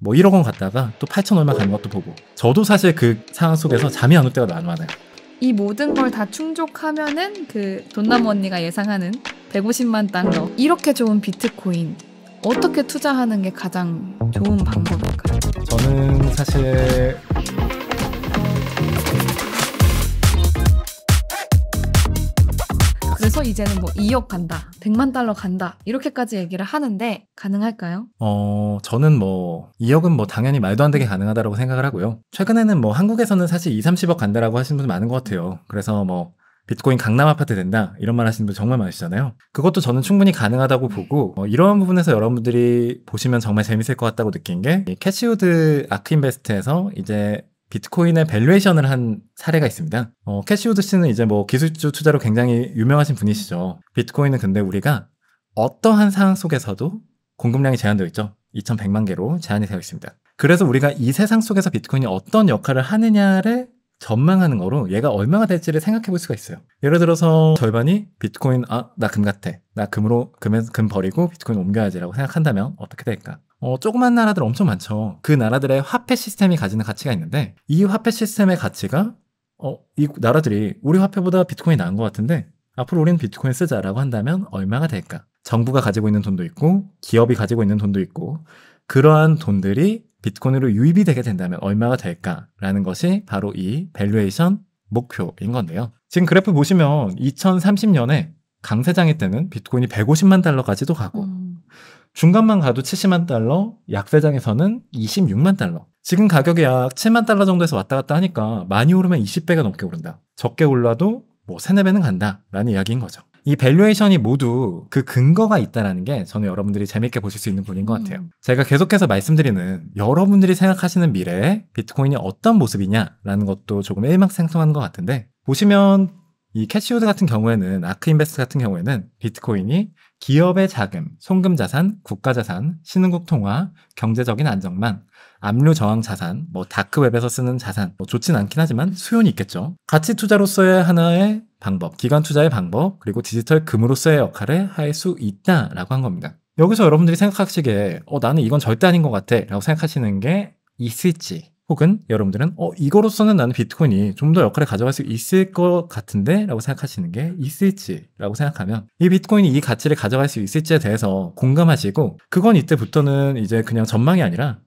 뭐 1억 원 갔다가 또 8천 얼마 가는 것도 보고 저도 사실 그 상황 속에서 잠이 안 올 때가 많아요 이 모든 걸 다 충족하면은 그 돈나무 언니가 예상하는 150만 달러 이렇게 좋은 비트코인 어떻게 투자하는 게 가장 좋은 방법일까요? 저는 사실 해서 이제는 뭐 2억 간다, 100만 달러 간다 이렇게까지 얘기를 하는데 가능할까요? 어, 저는 뭐 2억은 뭐 당연히 말도 안 되게 가능하다고 생각을 하고요. 최근에는 뭐 한국에서는 사실 2, 30억 간다라고 하시는 분들 많은 것 같아요. 그래서 뭐 비트코인 강남 아파트 된다 이런 말 하시는 분 정말 많으시잖아요. 그것도 저는 충분히 가능하다고 보고 어, 이러한 부분에서 여러분들이 보시면 정말 재밌을 것 같다고 느낀 게 캐시우드 아크인베스트에서 이제 비트코인의 밸류에이션을 한 사례가 있습니다. 어, 캐시우드 씨는 이제 뭐 기술주 투자로 굉장히 유명하신 분이시죠. 비트코인은 근데 우리가 어떠한 상황 속에서도 공급량이 제한되어 있죠. 2100만 개로 제한이 되어 있습니다. 그래서 우리가 이 세상 속에서 비트코인이 어떤 역할을 하느냐를 전망하는 거로 얘가 얼마가 될지를 생각해 볼 수가 있어요. 예를 들어서 절반이 비트코인, 아, 나 금 같아. 나 금으로, 금, 금 버리고 비트코인 옮겨야지라고 생각한다면 어떻게 될까? 어, 조그만 나라들 엄청 많죠. 그 나라들의 화폐 시스템이 가지는 가치가 있는데 이 화폐 시스템의 가치가 어, 이 나라들이 우리 화폐보다 비트코인이 나은 것 같은데 앞으로 우리는 비트코인 쓰자라고 한다면 얼마가 될까? 정부가 가지고 있는 돈도 있고 기업이 가지고 있는 돈도 있고 그러한 돈들이 비트코인으로 유입이 되게 된다면 얼마가 될까라는 것이 바로 이 밸류에이션 목표인 건데요. 지금 그래프 보시면 2030년에 강세장이 때는 비트코인이 150만 달러까지도 가고 음. 중간만 가도 70만 달러, 약세장에서는 26만 달러. 지금 가격이 약 7만 달러 정도에서 왔다 갔다 하니까 많이 오르면 20배가 넘게 오른다. 적게 올라도 뭐 3, 4배는 간다. 라는 이야기인 거죠. 이 밸류에이션이 모두 그 근거가 있다라는 게 저는 여러분들이 재밌게 보실 수 있는 부분인 것 같아요. 음. 제가 계속해서 말씀드리는 여러분들이 생각하시는 미래에 비트코인이 어떤 모습이냐라는 것도 조금 일망생성한 것 같은데 보시면 이 캐시우드 같은 경우에는 아크인베스트 같은 경우에는 비트코인이 기업의 자금, 송금 자산, 국가 자산, 신흥국 통화, 경제적인 안정망, 압류 저항 자산, 뭐 다크웹에서 쓰는 자산, 뭐 좋진 않긴 하지만 수요는 있겠죠. 가치 투자로서의 하나의 방법, 기관 투자의 방법, 그리고 디지털 금으로서의 역할을 할 수 있다라고 한 겁니다. 여기서 여러분들이 생각하시기에 어, 나는 이건 절대 아닌 것 같아 라고 생각하시는 게 있을지 혹은 여러분들은 어 이거로서는 나는 비트코인이 좀 더 역할을 가져갈 수 있을 것 같은데 라고 생각하시는 게 있을지라고 생각하면 이 비트코인이 이 가치를 가져갈 수 있을지에 대해서 공감하시고 그건 이때부터는 이제 그냥 전망이 아니라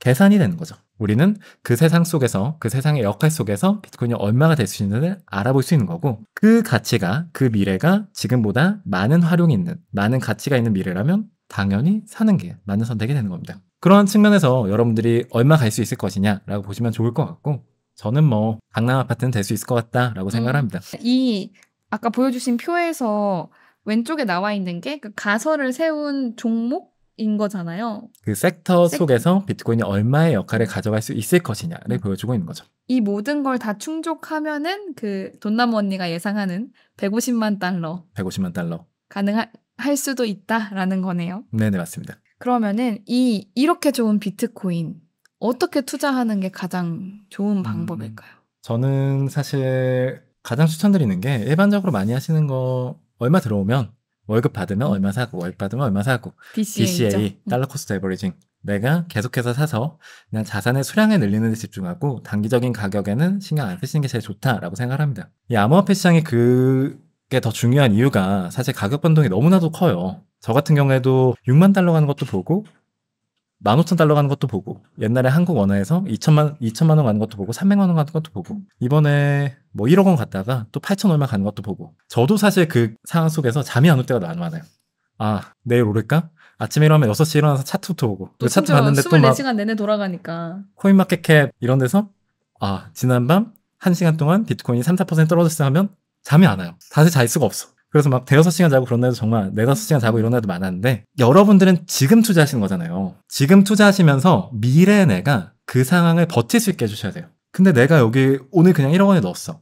계산이 되는 거죠. 우리는 그 세상 속에서 그 세상의 역할 속에서 비트코인이 얼마가 될 수 있는지를 알아볼 수 있는 거고 그 가치가 그 미래가 지금보다 많은 활용이 있는 많은 가치가 있는 미래라면 당연히 사는 게 맞는 선택이 되는 겁니다. 그러한 측면에서 여러분들이 얼마 갈 수 있을 것이냐라고 보시면 좋을 것 같고 저는 뭐 강남 아파트는 될 수 있을 것 같다라고 생각을 음. 합니다. 이 아까 보여주신 표에서 왼쪽에 나와 있는 게 그 가설을 세운 종목 인 거잖아요. 그 섹터, 섹터 속에서 비트코인이 얼마의 역할을 음. 가져갈 수 있을 것이냐를 음. 보여주고 있는 거죠. 이 모든 걸 다 충족하면은 그 돈나무 언니가 예상하는 150만 달러. 150만 달러. 가능할 수도 있다라는 거네요. 네네 맞습니다. 그러면은 이 이렇게 좋은 비트코인 어떻게 투자하는 게 가장 좋은 음, 방법일까요? 음, 저는 사실 가장 추천드리는 게 일반적으로 많이 하시는 거 얼마 들어오면 월급 받으면 음. 얼마 사고 월급 받으면 얼마 사고 DCA, DCA 음. 달러 코스트 에버리징 내가 계속해서 사서 그냥 자산의 수량을 늘리는 데 집중하고 단기적인 가격에는 신경 안 쓰시는 게 제일 좋다라고 생각을 합니다. 이 암호화폐 시장이 그게 더 중요한 이유가 사실 가격 변동이 너무나도 커요. 저 같은 경우에도 6만 달러 가는 것도 보고 15,000달러 가는 것도 보고 옛날에 한국 원화에서 2천만 2천만 원 가는 것도 보고 300만 원 가는 것도 보고 이번에 뭐 1억 원 갔다가 또 8천 얼마 가는 것도 보고 저도 사실 그 상황 속에서 잠이 안 올 때가 너무 많아요. 아 내일 오를까? 아침에 일어나면 6시 일어나서 차트부터 보고 또 차트 봤는데 또 24시간 내내 돌아가니까 코인마켓캡 이런 데서 아 지난밤 1시간 동안 비트코인이 3, 4% 떨어졌어 하면 잠이 안 와요. 다시 잘 수가 없어. 그래서 막 대여섯 시간 자고 그런 애도 정말 네다섯 시간 자고 이런 애도 많았는데 여러분들은 지금 투자하시는 거잖아요. 지금 투자하시면서 미래의 내가 그 상황을 버틸 수 있게 해주셔야 돼요. 근데 내가 여기 오늘 그냥 1억 원에 넣었어.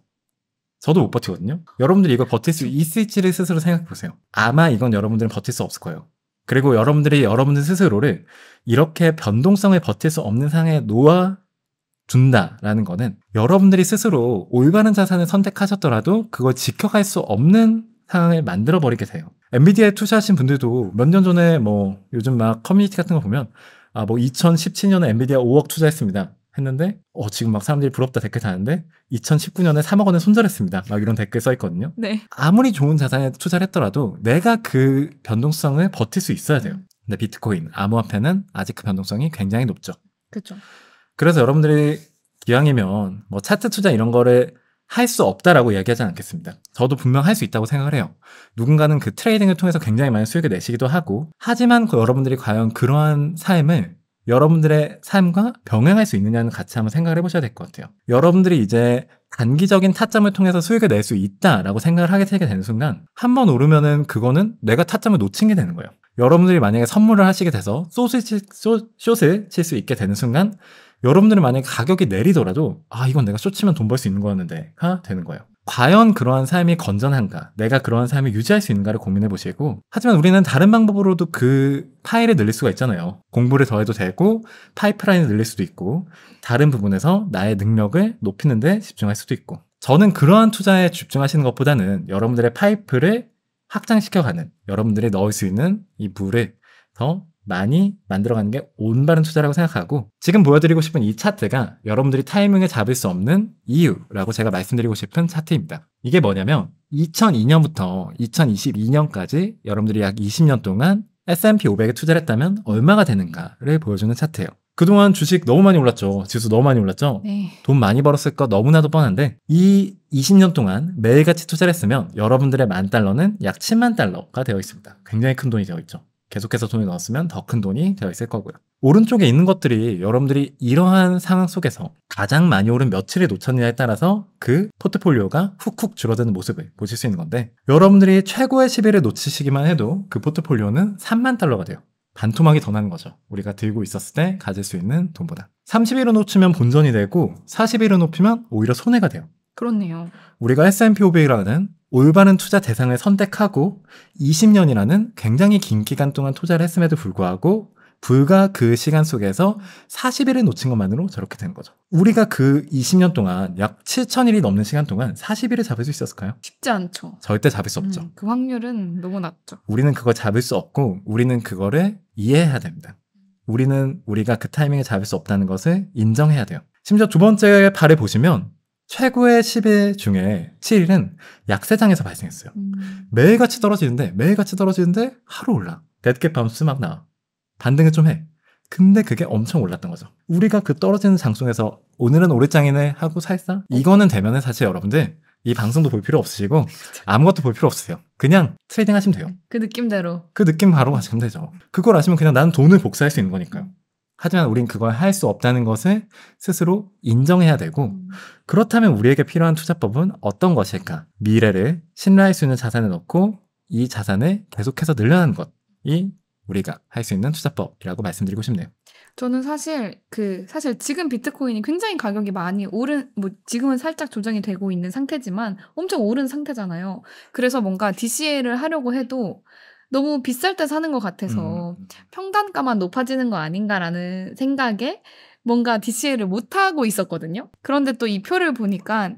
저도 못 버티거든요. 여러분들이 이걸 버틸 수 있을지를 스스로 생각해 보세요. 아마 이건 여러분들은 버틸 수 없을 거예요. 그리고 여러분들이 여러분들 스스로를 이렇게 변동성을 버틸 수 없는 상황에 놓아 준다라는 거는 여러분들이 스스로 올바른 자산을 선택하셨더라도 그걸 지켜갈 수 없는 상황을 만들어 버리게 돼요. 엔비디아에 투자하신 분들도 몇 년 전에 뭐 요즘 막 커뮤니티 같은 거 보면 아 뭐 2017년에 엔비디아 5억 투자했습니다. 했는데 어 지금 막 사람들이 부럽다 댓글 다는데 2019년에 3억 원에 손절했습니다. 막 이런 댓글 써 있거든요. 네. 아무리 좋은 자산에 투자를 했더라도 내가 그 변동성을 버틸 수 있어야 돼요. 음. 근데 비트코인, 암호화폐는 아직 그 변동성이 굉장히 높죠. 그렇죠. 그래서 여러분들이 기왕이면 뭐 차트 투자 이런 거를 할수 없다라고 이야기하지 않겠습니다. 저도 분명 할 수 있다고 생각을 해요. 누군가는 그 트레이딩을 통해서 굉장히 많은 수익을 내시기도 하고, 하지만 그 여러분들이 과연 그러한 삶을 여러분들의 삶과 병행할 수 있느냐는 같이 한번 생각을 해보셔야 될 것 같아요. 여러분들이 이제 단기적인 타점을 통해서 수익을 낼 수 있다라고 생각을 하게 되는 게되 순간 한 번 오르면은 그거는 내가 타점을 놓친 게 되는 거예요. 여러분들이 만약에 선물을 하시게 돼서 소스 쇼을칠수 있게 되는 순간 여러분들이 만약에 가격이 내리더라도 아 이건 내가 쫓으면돈 벌 수 있는 거였는데하 되는 거예요. 과연 그러한 삶이 건전한가, 내가 그러한 삶을 유지할 수 있는가를 고민해 보시고, 하지만 우리는 다른 방법으로도 그 파일을 늘릴 수가 있잖아요. 공부를 더해도 되고, 파이프라인을 늘릴 수도 있고, 다른 부분에서 나의 능력을 높이는데 집중할 수도 있고. 저는 그러한 투자에 집중하시는 것보다는 여러분들의 파이프를 확장시켜가는, 여러분들이 넣을 수 있는 이 물을 더 많이 만들어가는 게 올바른 투자라고 생각하고 지금 보여드리고 싶은 이 차트가 여러분들이 타이밍을 잡을 수 없는 이유라고 제가 말씀드리고 싶은 차트입니다. 이게 뭐냐면 2002년부터 2022년까지 여러분들이 약 20년 동안 S&P 500에 투자를 했다면 얼마가 되는가를 보여주는 차트예요. 그동안 주식 너무 많이 올랐죠. 지수 너무 많이 올랐죠. 네. 돈 많이 벌었을 거 너무나도 뻔한데 이 20년 동안 매일같이 투자를 했으면 여러분들의 만 달러는 약 7만 달러가 되어 있습니다. 굉장히 큰 돈이 되어 있죠. 계속해서 돈이나왔으면더 큰 돈이 되어 있을 거고요. 오른쪽에 있는 것들이 여러분들이 이러한 상황 속에서 가장 많이 오른 며칠에 놓쳤느냐에 따라서 그 포트폴리오가 훅훅 줄어드는 모습을 보실 수 있는 건데 여러분들이 최고의 1 0일 놓치시기만 해도 그 포트폴리오는 3만 달러가 돼요. 반토막이 더 나는 거죠. 우리가 들고 있었을 때 가질 수 있는 돈보다. 30일을 놓치면 본전이 되고 40일을 높이면 오히려 손해가 돼요. 그렇네요. 우리가 S&P 500이라는 올바른 투자 대상을 선택하고 20년이라는 굉장히 긴 기간 동안 투자를 했음에도 불구하고 불과 그 시간 속에서 40일을 놓친 것만으로 저렇게 된 거죠. 우리가 그 20년 동안 약 7,000일이 넘는 시간 동안 40일을 잡을 수 있었을까요? 쉽지 않죠. 절대 잡을 수 없죠. 음, 그 확률은 너무 낮죠. 우리는 그걸 잡을 수 없고 우리는 그거를 이해해야 됩니다. 우리는 우리가 그 타이밍에 잡을 수 없다는 것을 인정해야 돼요. 심지어 두 번째 발을 보시면 최고의 10일 중에 7일은 약세장에서 발생했어요. 음. 매일같이 떨어지는데, 매일같이 떨어지는데 하루 올라. 데드캣 밤스 막 나와. 반등을 좀 해. 근데 그게 엄청 올랐던 거죠. 우리가 그 떨어지는 장 속에서 오늘은 오래장이네 하고 살상? 이거는 되면은 사실 여러분들 이 방송도 볼 필요 없으시고 아무것도 볼 필요 없으세요. 그냥 트레이딩 하시면 돼요. 그 느낌대로. 그 느낌 바로 가시면 되죠. 그걸 아시면 그냥 나는 돈을 복사할 수 있는 거니까요. 하지만 우린 그걸 할 수 없다는 것을 스스로 인정해야 되고 음. 그렇다면 우리에게 필요한 투자법은 어떤 것일까? 미래를 신뢰할 수 있는 자산에 넣고 이 자산을 계속해서 늘려나는 것이 우리가 할 수 있는 투자법이라고 말씀드리고 싶네요. 저는 사실 그 사실 지금 비트코인이 굉장히 가격이 많이 오른 뭐 지금은 살짝 조정이 되고 있는 상태지만 엄청 오른 상태잖아요. 그래서 뭔가 DCA를 하려고 해도 너무 비쌀 때 사는 것 같아서 음, 음, 음. 평단가만 높아지는 거 아닌가라는 생각에 뭔가 DCL을 못하고 있었거든요. 그런데 또 이 표를 보니까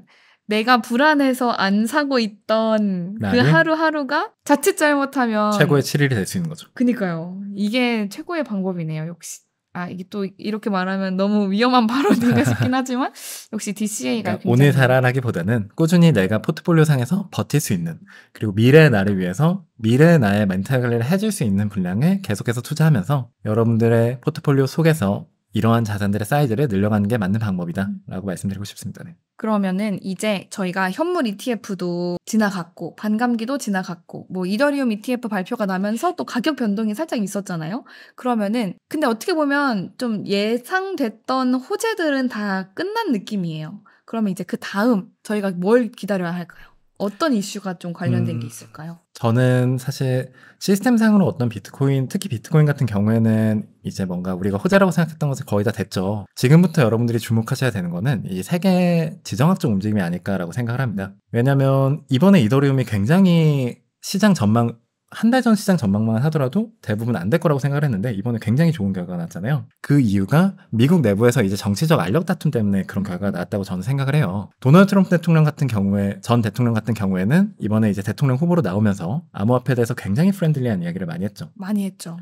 내가 불안해서 안 사고 있던 그 하루하루가 자칫 잘못하면 최고의 7일이 될 수 있는 거죠. 그니까요. 이게 최고의 방법이네요, 역시. 아 이게 또 이렇게 말하면 너무 위험한 발언인가 싶긴 하지만 역시 DCA가 그러니까 오늘 살아라기보다는 꾸준히 내가 포트폴리오 상에서 버틸 수 있는 그리고 미래의 나를 위해서 미래의 나의 멘탈 관리를 해줄 수 있는 분량을 계속해서 투자하면서 여러분들의 포트폴리오 속에서 이러한 자산들의 사이즈를 늘려가는 게 맞는 방법이다라고 음. 말씀드리고 싶습니다. 네. 그러면은 이제 저희가 현물 ETF도 지나갔고 반감기도 지나갔고 뭐 이더리움 ETF 발표가 나면서 또 가격 변동이 살짝 있었잖아요. 그러면은 근데 어떻게 보면 좀 예상됐던 호재들은 다 끝난 느낌이에요. 그러면 이제 그 다음 저희가 뭘 기다려야 할까요? 어떤 이슈가 좀 관련된 음, 게 있을까요? 저는 사실 시스템상으로 어떤 비트코인, 특히 비트코인 같은 경우에는 이제 뭔가 우리가 호재라고 생각했던 것이 거의 다 됐죠. 지금부터 여러분들이 주목하셔야 되는 거는 이 세계 지정학적 움직임이 아닐까라고 생각을 합니다. 왜냐하면 이번에 이더리움이 굉장히 시장 전망 한달전 시장 전망만 하더라도 대부분 안 될 거라고 생각을 했는데 이번에 굉장히 좋은 결과가 났잖아요. 그 이유가 미국 내부에서 이제 정치적 알력 다툼 때문에 그런 결과가 났다고 저는 생각을 해요. 도널드 트럼프 대통령 같은 경우에 전 대통령 같은 경우에는 이번에 이제 대통령 후보로 나오면서 암호화폐에 대해서 굉장히 프렌들리한 이야기를 많이 했죠. 많이 했죠.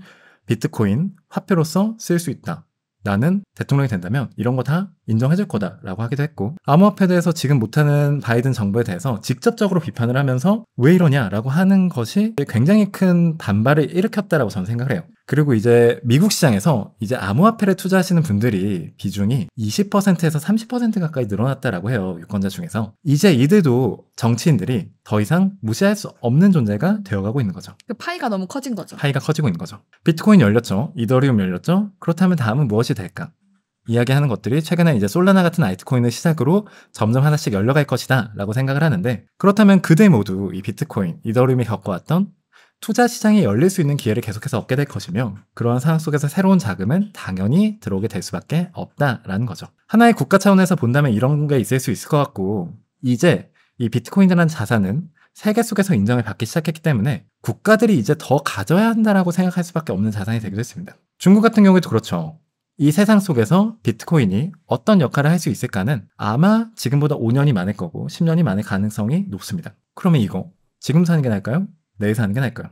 비트코인 화폐로서 쓸 수 있다. 나는 대통령이 된다면 이런 거 다 인정해줄 거다라고 하기도 했고 암호화폐에 대해서 지금 못하는 바이든 정부에 대해서 직접적으로 비판을 하면서 왜 이러냐라고 하는 것이 굉장히 큰 반발을 일으켰다라고 저는 생각을 해요. 그리고 이제 미국 시장에서 이제 암호화폐를 투자하시는 분들이 비중이 20%에서 30% 가까이 늘어났다라고 해요. 유권자 중에서. 이제 이들도 정치인들이 더 이상 무시할 수 없는 존재가 되어가고 있는 거죠. 그 파이가 너무 커진 거죠. 파이가 커지고 있는 거죠. 비트코인 열렸죠. 이더리움 열렸죠. 그렇다면 다음은 무엇이 될까? 이야기하는 것들이 최근에 이제 솔라나 같은 아이트코인을 시작으로 점점 하나씩 열려갈 것이다 라고 생각을 하는데 그렇다면 그들 모두 이 비트코인, 이더리움이 겪어왔던 투자 시장이 열릴 수 있는 기회를 계속해서 얻게 될 것이며 그러한 상황 속에서 새로운 자금은 당연히 들어오게 될 수밖에 없다라는 거죠. 하나의 국가 차원에서 본다면 이런 게 있을 수 있을 것 같고 이제 이 비트코인이라는 자산은 세계 속에서 인정을 받기 시작했기 때문에 국가들이 이제 더 가져야 한다라고 생각할 수밖에 없는 자산이 되기도 했습니다. 중국 같은 경우에도 그렇죠. 이 세상 속에서 비트코인이 어떤 역할을 할 수 있을까는 아마 지금보다 5년이 많을 거고 10년이 많을 가능성이 높습니다. 그러면 이거 지금 사는 게 나을까요? 내일 사는 게 나을까요?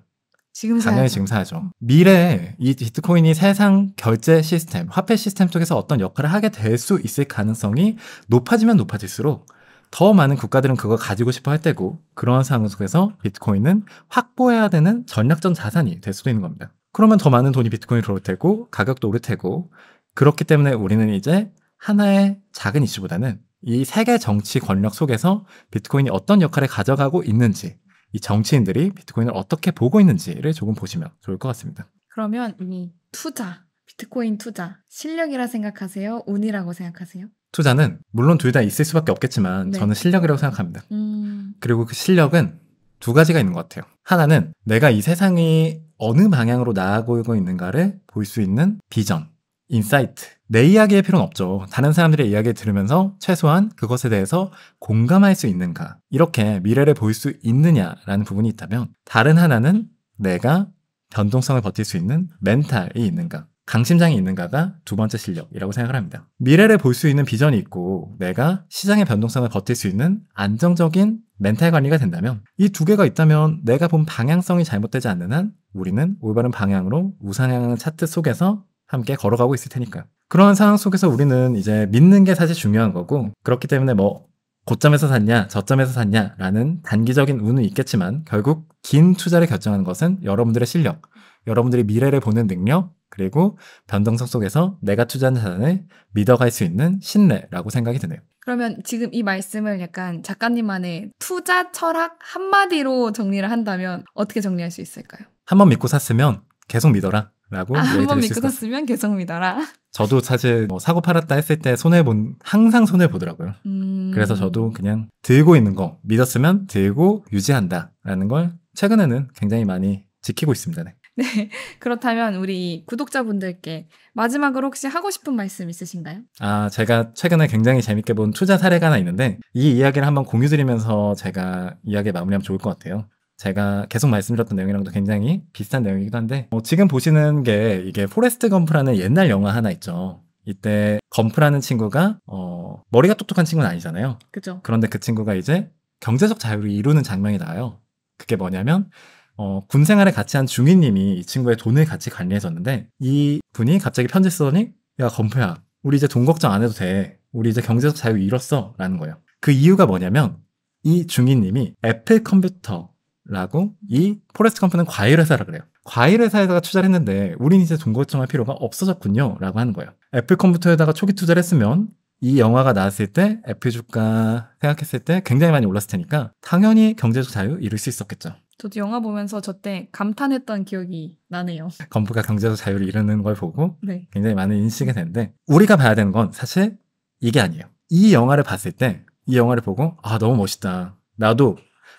지금 당연히 사야죠. 지금 사야죠. 미래에 이 비트코인이 세상 결제 시스템, 화폐 시스템 쪽에서 어떤 역할을 하게 될 수 있을 가능성이 높아지면 높아질수록 더 많은 국가들은 그걸 가지고 싶어 할 때고 그러한 상황 속에서 비트코인은 확보해야 되는 전략적 자산이 될 수도 있는 겁니다. 그러면 더 많은 돈이 비트코인으로 오를 테고 가격도 오를 테고 그렇기 때문에 우리는 이제 하나의 작은 이슈보다는 이 세계 정치 권력 속에서 비트코인이 어떤 역할을 가져가고 있는지 이 정치인들이 비트코인을 어떻게 보고 있는지를 조금 보시면 좋을 것 같습니다. 그러면 이 투자, 비트코인 투자, 실력이라 생각하세요? 운이라고 생각하세요? 투자는 물론 둘 다 있을 수밖에 없겠지만 네. 저는 실력이라고 생각합니다. 음... 그리고 그 실력은 두 가지가 있는 것 같아요. 하나는 내가 이 세상이 어느 방향으로 나아가고 있는가를 볼 수 있는 비전. 인사이트. 내 이야기의 필요는 없죠. 다른 사람들의 이야기를 들으면서 최소한 그것에 대해서 공감할 수 있는가. 이렇게 미래를 볼 수 있느냐라는 부분이 있다면 다른 하나는 내가 변동성을 버틸 수 있는 멘탈이 있는가. 강심장이 있는가가 두 번째 실력이라고 생각을 합니다. 미래를 볼 수 있는 비전이 있고 내가 시장의 변동성을 버틸 수 있는 안정적인 멘탈 관리가 된다면 이 두 개가 있다면 내가 본 방향성이 잘못되지 않는 한 우리는 올바른 방향으로 우상향하는 차트 속에서 함께 걸어가고 있을 테니까요. 그런 상황 속에서 우리는 이제 믿는 게 사실 중요한 거고 그렇기 때문에 뭐 고점에서 샀냐 저점에서 샀냐라는 단기적인 운은 있겠지만 결국 긴 투자를 결정하는 것은 여러분들의 실력, 여러분들이 미래를 보는 능력 그리고 변동성 속에서 내가 투자한 자산을 믿어갈 수 있는 신뢰라고 생각이 드네요. 그러면 지금 이 말씀을 약간 작가님만의 투자 철학 한마디로 정리를 한다면 어떻게 정리할 수 있을까요? 한번 믿고 샀으면 계속 믿어라. 라고 아, 한번 믿고 쓰면 계속 믿어라. 저도 사실 뭐 사고 팔았다 했을 때 손해 본 항상 손해 보더라고요. 음... 그래서 저도 그냥 들고 있는 거 믿었으면 들고 유지한다라는 걸 최근에는 굉장히 많이 지키고 있습니다. 네. 네. 그렇다면 우리 구독자분들께 마지막으로 혹시 하고 싶은 말씀 있으신가요? 아, 제가 최근에 굉장히 재밌게 본 투자 사례가 하나 있는데 이 이야기를 한번 공유드리면서 제가 이야기 마무리하면 좋을 것 같아요. 제가 계속 말씀드렸던 내용이랑도 굉장히 비슷한 내용이기도 한데 어, 지금 보시는 게 이게 포레스트 건프라는 옛날 영화 하나 있죠. 이때 건프라는 친구가 어, 머리가 똑똑한 친구는 아니잖아요. 그죠. 그런데 그 친구가 이제 경제적 자유를 이루는 장면이 나요. 와 그게 뭐냐면 어, 군생활에 같이 한 중위님이 이 친구의 돈을 같이 관리해줬는데 이 분이 갑자기 편지 쓰더니 야건프야 우리 이제 돈 걱정 안 해도 돼. 우리 이제 경제적 자유 잃었어 라는 거예요. 그 이유가 뭐냐면 이 중위님이 애플 컴퓨터 라고 이 포레스트 컴프는 과일 회사라 그래요. 과일 회사에다가 투자를 했는데 우린 이제 돈 걱정할 필요가 없어졌군요. 라고 하는 거예요. 애플 컴퓨터에다가 초기 투자를 했으면 이 영화가 나왔을 때 애플 주가 생각했을 때 굉장히 많이 올랐을 테니까 당연히 경제적 자유 이룰 수 있었겠죠. 저도 영화 보면서 저때 감탄했던 기억이 나네요. 건프가 경제적 자유를 이루는 걸 보고 네. 굉장히 많은 인식이 되는데 우리가 봐야 되는 건 사실 이게 아니에요. 이 영화를 봤을 때 이 영화를 보고 아 너무 멋있다. 나도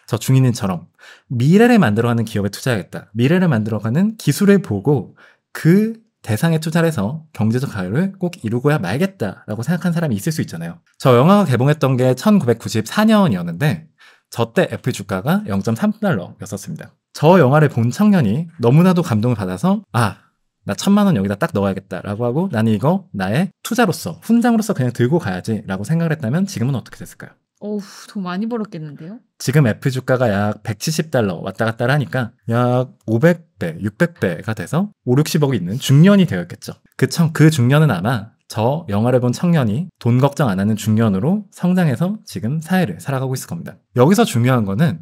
저 중인님처럼 미래를 만들어가는 기업에 투자하겠다 미래를 만들어가는 기술을 보고 그 대상에 투자를 해서 경제적 가유를꼭 이루고야 말겠다라고 생각한 사람이 있을 수 있잖아요. 저 영화가 개봉했던 게 1994년이었는데 저 때 애플 주가가 0.3달러였었습니다. 저 영화를 본 청년이 너무나도 감동을 받아서 아, 나 천만 원 여기다 딱 넣어야겠다라고 하고 나는 이거 나의 투자로서 훈장으로서 그냥 들고 가야지라고 생각을 했다면 지금은 어떻게 됐을까요? 어우, 돈 많이 벌었겠는데요? 지금 F 주가가 약 170달러 왔다 갔다 하니까 약 500배, 600배가 돼서 5, 60억이 있는 중년이 되었겠죠. 그, 청, 그 중년은 아마 저 영화를 본 청년이 돈 걱정 안 하는 중년으로 성장해서 지금 사회를 살아가고 있을 겁니다. 여기서 중요한 거는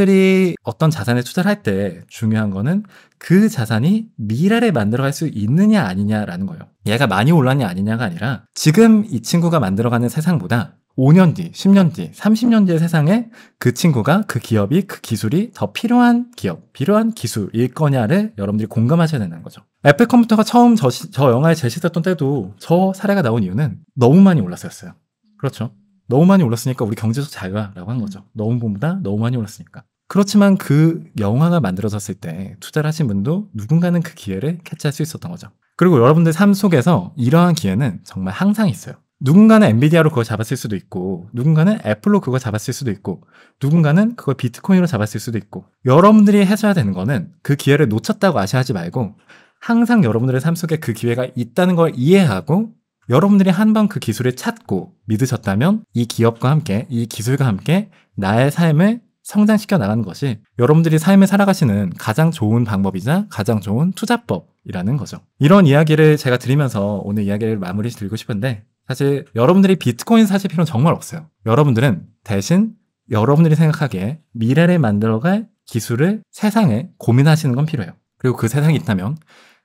여러분들이 어떤 자산에 투자를 할 때 중요한 거는 그 자산이 미래를 만들어갈 수 있느냐 아니냐라는 거예요. 얘가 많이 올랐냐 아니냐가 아니라 지금 이 친구가 만들어가는 세상보다 5년 뒤, 10년 뒤, 30년 뒤의 세상에 그 친구가 그 기업이 그 기술이 더 필요한 기업, 필요한 기술일 거냐를 여러분들이 공감하셔야 되는 거죠. 애플 컴퓨터가 처음 저, 저 영화에 제시됐던 때도 저 사례가 나온 이유는 너무 많이 올랐었어요. 그렇죠. 너무 많이 올랐으니까 우리 경제적 자유화라고 한 거죠. 음. 너무 봄 보다 너무 많이 올랐으니까. 그렇지만 그 영화가 만들어졌을 때 투자를 하신 분도 누군가는 그 기회를 캐치할 수 있었던 거죠. 그리고 여러분들 삶 속에서 이러한 기회는 정말 항상 있어요. 누군가는 엔비디아로 그거 잡았을 수도 있고, 누군가는 애플로 그거 잡았을 수도 있고, 누군가는 그걸 비트코인으로 잡았을 수도 있고, 여러분들이 해줘야 되는 거는 그 기회를 놓쳤다고 아쉬하지 말고, 항상 여러분들의 삶 속에 그 기회가 있다는 걸 이해하고, 여러분들이 한번 그 기술을 찾고 믿으셨다면 이 기업과 함께, 이 기술과 함께 나의 삶을 성장시켜 나가는 것이 여러분들이 삶을 살아가시는 가장 좋은 방법이자 가장 좋은 투자법이라는 거죠. 이런 이야기를 제가 드리면서 오늘 이야기를 마무리 드리고 싶은데 사실 여러분들이 비트코인 사실 필요는 정말 없어요. 여러분들은 대신 여러분들이 생각하기에 미래를 만들어갈 기술을 세상에 고민하시는 건 필요해요. 그리고 그 세상이 있다면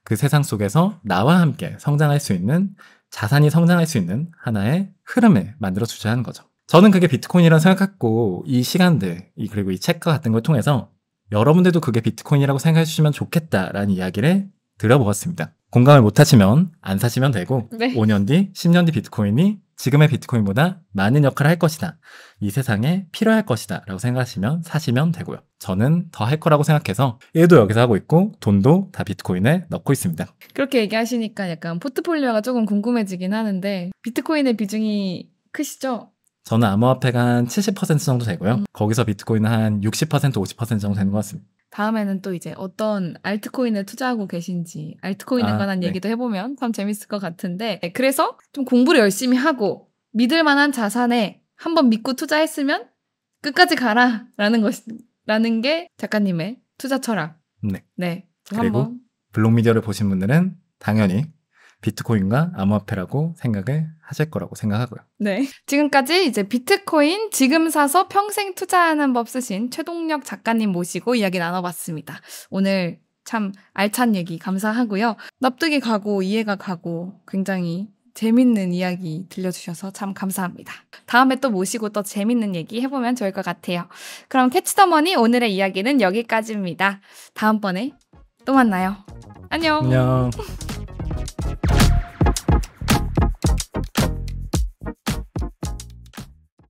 그 세상 속에서 나와 함께 성장할 수 있는 자산이 성장할 수 있는 하나의 흐름을 만들어 주자 하는 거죠. 저는 그게 비트코인이라고 생각했고 이 시간들 그리고 이 책과 같은 걸 통해서 여러분들도 그게 비트코인이라고 생각해 주시면 좋겠다라는 이야기를 들어보았습니다. 공감을 못 하시면 안 사시면 되고 네. 5년 뒤, 10년 뒤 비트코인이 지금의 비트코인보다 많은 역할을 할 것이다. 이 세상에 필요할 것이다. 라고 생각하시면 사시면 되고요. 저는 더 할 거라고 생각해서 일도 여기서 하고 있고 돈도 다 비트코인에 넣고 있습니다. 그렇게 얘기하시니까 약간 포트폴리오가 조금 궁금해지긴 하는데 비트코인의 비중이 크시죠? 저는 암호화폐가 한 70% 정도 되고요. 음. 거기서 비트코인은 한60% 50% 정도 되는 것 같습니다. 다음에는 또 이제 어떤 알트코인에 투자하고 계신지 알트코인에 아, 관한 네. 얘기도 해보면 참 재밌을 것 같은데 네, 그래서 좀 공부를 열심히 하고 믿을 만한 자산에 한번 믿고 투자했으면 끝까지 가라 라는 것이라는 게 작가님의 투자 철학. 네. 네. 그리고 한번. 블록 미디어를 보신 분들은 당연히 비트코인과 암호화폐라고 생각을 하실 거라고 생각하고요. 네. 지금까지 이제 비트코인 지금 사서 평생 투자하는 법 쓰신 최동력 작가님 모시고 이야기 나눠봤습니다. 오늘 참 알찬 얘기 감사하고요. 납득이 가고 이해가 가고 굉장히 재밌는 이야기 들려주셔서 참 감사합니다. 다음에 또 모시고 또 재밌는 얘기 해보면 좋을 것 같아요. 그럼 캐치더머니 오늘의 이야기는 여기까지입니다. 다음번에 또 만나요. 안녕. 안녕.